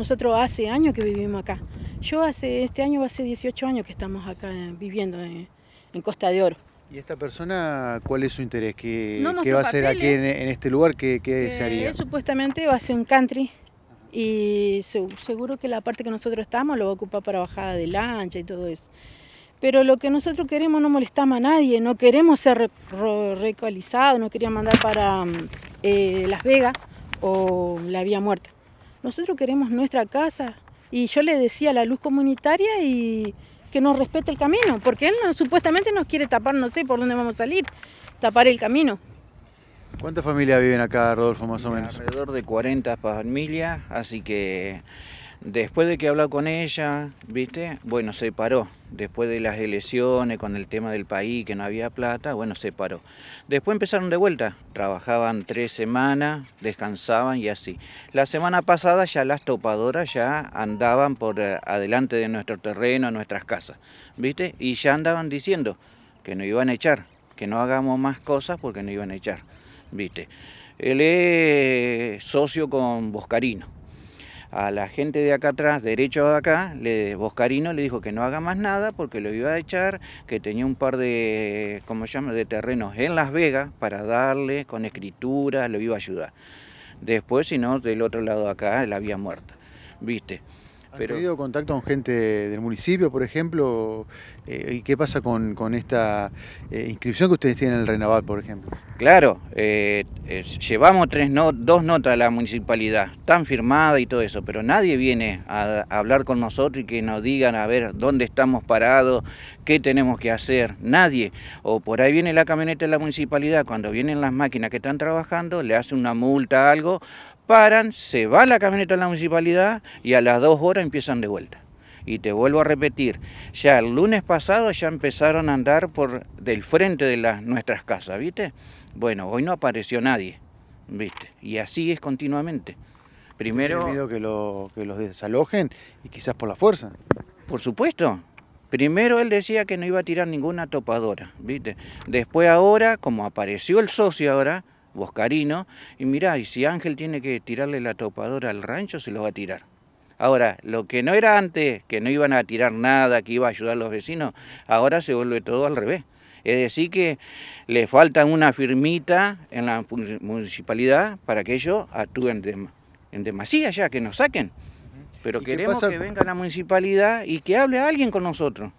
Nosotros hace años que vivimos acá. Yo hace este año, hace 18 años que estamos acá eh, viviendo en, Costa de Oro. ¿Y esta persona cuál es su interés? ¿Qué, va a hacer aquí en, este lugar? ¿Qué, qué eh, supuestamente va a ser un country y seguro que la parte que nosotros estamos lo va a ocupar para bajada de lancha y todo eso. Pero lo que nosotros queremos no molestamos a nadie, no queremos ser recualizados. no queríamos mandar para mm, eh, Las Vegas o la Vía Muerta. Nosotros queremos nuestra casa. Y yo le decía a la luz comunitaria y que nos respete el camino, porque él supuestamente nos quiere tapar, no sé por dónde vamos a salir, tapar el camino. ¿Cuántas familias viven acá, Rodolfo, más o menos? Alrededor de 40 familias, así que Después de que habló con ella, ¿viste? Bueno, se paró. Después de las elecciones, con el tema del país, que no había plata, bueno, se paró. Después empezaron de vuelta. Trabajaban tres semanas, descansaban y así. La semana pasada ya las topadoras ya andaban por eh, adelante de nuestro terreno, nuestras casas, ¿viste? Y ya andaban diciendo que nos iban a echar, que no hagamos más cosas porque nos iban a echar, ¿viste? Él es socio con Boscarino a la gente de acá atrás, derecho de acá, le, Boscarino le dijo que no haga más nada porque lo iba a echar, que tenía un par de, ¿cómo se de terrenos en Las Vegas para darle con escritura, lo iba a ayudar. Después, si no, del otro lado de acá, la había muerta, ¿viste? Pero... ¿Han tenido contacto con gente del municipio, por ejemplo? Eh, ¿Y qué pasa con, esta eh, inscripción que ustedes tienen en el Renaval, por ejemplo? Claro, eh, llevamos tres dos notas a la municipalidad, están firmadas y todo eso, pero nadie viene a, hablar con nosotros y que nos digan a ver dónde estamos parados, qué tenemos que hacer, nadie. O por ahí viene la camioneta de la municipalidad, cuando vienen las máquinas que están trabajando, le hace una multa, algo, paran, se va la camioneta a la municipalidad y a las dos horas empiezan de vuelta. Y te vuelvo a repetir, ya el lunes pasado ya empezaron a andar por del frente de las, nuestras casas, ¿viste? Bueno, hoy no apareció nadie, ¿viste? Y así es continuamente. Primero... Miedo que, lo, que los desalojen y quizás por la fuerza. Por supuesto, Primero él decía que no iba a tirar ninguna topadora, ¿viste? Después ahora, como apareció el socio ahora, Boscarino, y mirá, y si Ángel tiene que tirarle la topadora al rancho, se lo va a tirar. Ahora, lo que no era antes, que no iban a tirar nada, que iba a ayudar a los vecinos, ahora se vuelve todo al revés. Es decir, que le falta una firmita en la municipalidad para que ellos actúen en demasía ya, que nos saquen. Pero queremos que venga la municipalidad y que hable alguien con nosotros.